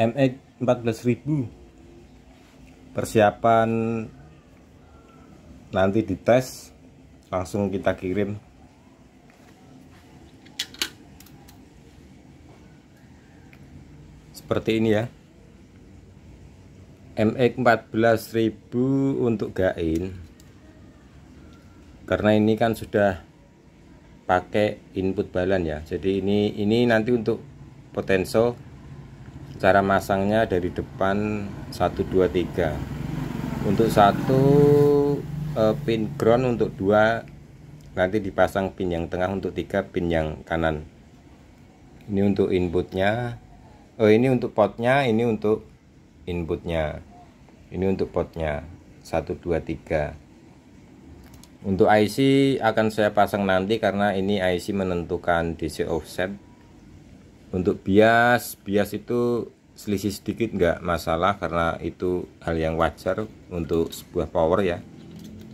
MX 14000 persiapan nanti dites langsung kita kirim seperti ini ya MX 14000 untuk gain karena ini kan sudah pakai input balan ya jadi ini ini nanti untuk potensial cara masangnya dari depan 123 untuk satu uh, pin ground untuk dua nanti dipasang pin yang tengah untuk tiga pin yang kanan ini untuk inputnya oh ini untuk potnya ini untuk inputnya ini untuk potnya 123 untuk IC akan saya pasang nanti karena ini IC menentukan DC offset untuk bias bias itu selisih sedikit nggak masalah karena itu hal yang wajar untuk sebuah power ya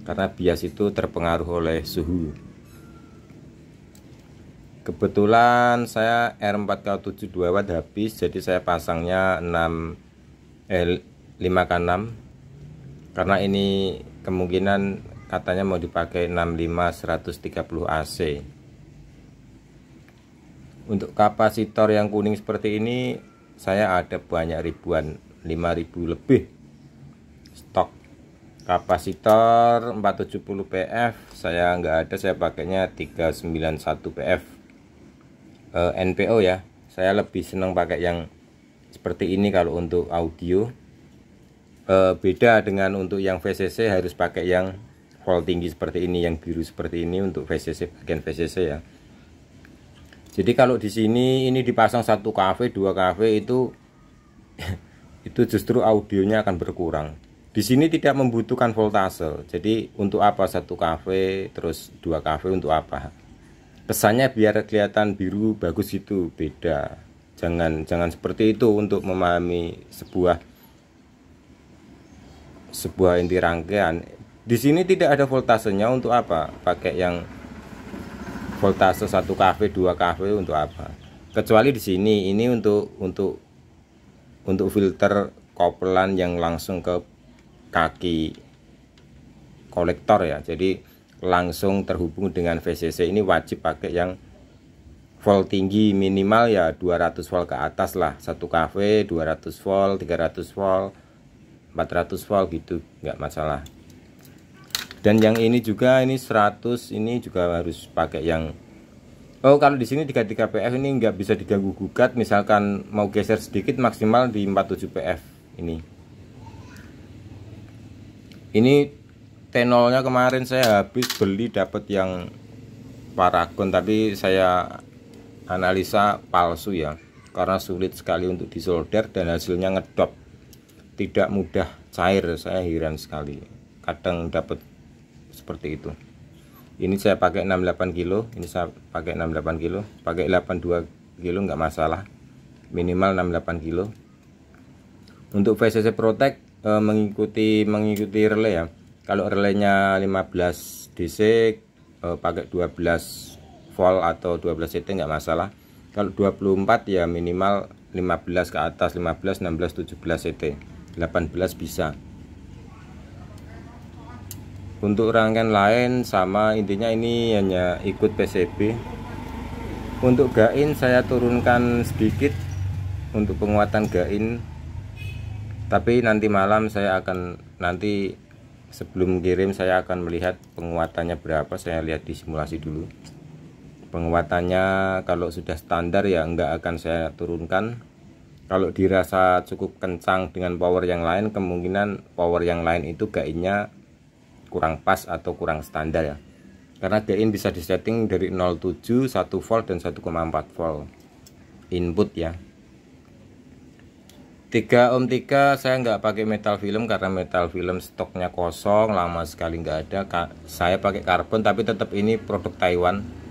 karena bias itu terpengaruh oleh suhu kebetulan saya r 4 k 72 watt habis jadi saya pasangnya 6 eh, 5K6 karena ini kemungkinan katanya mau dipakai 65 130 AC untuk kapasitor yang kuning seperti ini saya ada banyak ribuan 5000 lebih stok kapasitor 470 PF saya nggak ada saya pakainya 391 PF e, NPO ya saya lebih senang pakai yang seperti ini kalau untuk audio e, beda dengan untuk yang VCC harus pakai yang volt tinggi seperti ini yang biru seperti ini untuk VCC bagian VCC ya jadi kalau di sini ini dipasang satu kafe dua kafe itu itu justru audionya akan berkurang di sini tidak membutuhkan voltase jadi untuk apa satu kafe terus dua kafe untuk apa pesannya biar kelihatan biru bagus itu beda jangan jangan seperti itu untuk memahami sebuah sebuah inti rangkaian di sini tidak ada voltasenya untuk apa pakai yang voltase satu kV dua kV untuk apa kecuali di sini ini untuk untuk untuk filter kopelan yang langsung ke kaki kolektor ya jadi langsung terhubung dengan VCC ini wajib pakai yang volt tinggi minimal ya 200 volt ke atas lah satu kV 200 volt 300 volt 400 volt gitu nggak masalah dan yang ini juga ini 100 ini juga harus pakai yang Oh kalau di sini 33 PF ini nggak bisa diganggu gugat misalkan mau geser sedikit maksimal di 47 PF ini ini tenolnya kemarin saya habis beli dapat yang paragon tapi saya analisa palsu ya karena sulit sekali untuk disolder dan hasilnya ngedop tidak mudah cair saya heran sekali kadang dapat seperti itu ini saya pakai 68 kilo ini saya pakai 68 kilo pakai 82 kilo nggak masalah minimal 68 kilo untuk VCC Protect eh, mengikuti mengikuti relay ya kalau relaynya 15 DC eh, pakai 12 volt atau 12 CT nggak masalah kalau 24 ya minimal 15 ke atas 15 16 17 CT 18 bisa untuk rangkaian lain sama intinya ini hanya ikut PCB untuk gain saya turunkan sedikit untuk penguatan gain tapi nanti malam saya akan nanti sebelum kirim saya akan melihat penguatannya berapa saya lihat di simulasi dulu penguatannya kalau sudah standar ya enggak akan saya turunkan kalau dirasa cukup kencang dengan power yang lain kemungkinan power yang lain itu gainnya kurang pas atau kurang standar ya karena in bisa disetting dari 0,7 1 volt dan 1,4 volt input ya 3 ohm 3 saya nggak pakai metal film karena metal film stoknya kosong lama sekali nggak ada saya pakai karbon tapi tetap ini produk Taiwan